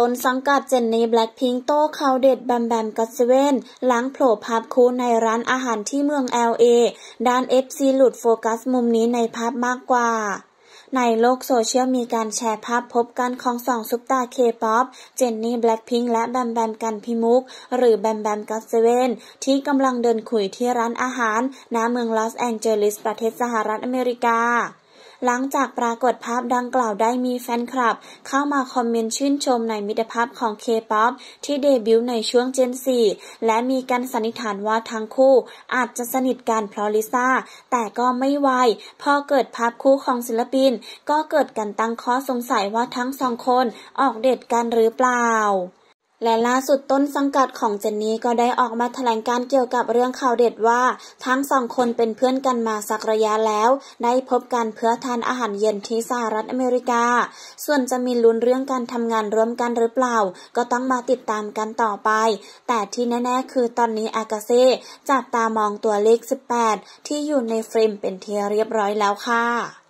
ต้นสังกัดเจนนี่แบล็คพิงโต้เขาเด็ดแบมแบมกัสเวนหลังโผล่ภาพคู่ในร้านอาหารที่เมืองเอลเอด้านเอฟซีหลุดโฟกัสมุมนี้ในภาพมากกว่า ในโลกโซเชียลมีการแชร์ภาพพบกันของสองซุปตาร์เคป๊อปเจนนี่แบล็คพิงและแบมแบมกันพิมุก หรือแบมแบมกัสเวนที่กำลังเดินคุยที่ร้านอาหารณเมืองลอสแองเจลิส ประเทศสหรัฐอเมริกาหลังจากปรากฏภาพดังกล่าวได้มีแฟนคลับเข้ามาคอมเมนต์ชื่นชมในมิตรภาพของเคป๊อปที่เดบิวต์ในช่วงเจน4และมีการสันนิษฐานว่าทั้งคู่อาจจะสนิทกันเพราะลิซ่า แต่ก็ไม่ไวพอเกิดภาพคู่ของศิลปินก็เกิดการตั้งข้อสงสัยว่าทั้งสองคนออกเดทกันหรือเปล่าและล่าสุดต้นสังกัดของเจนนี่ก็ได้ออกมาแถลงการเกี่ยวกับเรื่องข่าวเด็ดว่า ทั้งสองคนเป็นเพื่อนกันมาสักระยะแล้ว ได้พบกันเพื่อทานอาหารเย็นที่สหรัฐอเมริกา ส่วนจะมีลุ้นเรื่องการทำงานร่วมกันหรือเปล่า ก็ต้องมาติดตามกันต่อไป แต่ที่แน่ ๆ คือตอนนี้อากาเซ่จับตามองตัวเลข 18 ที่อยู่ในเฟรมเป็นที่เรียบร้อยแล้วค่ะ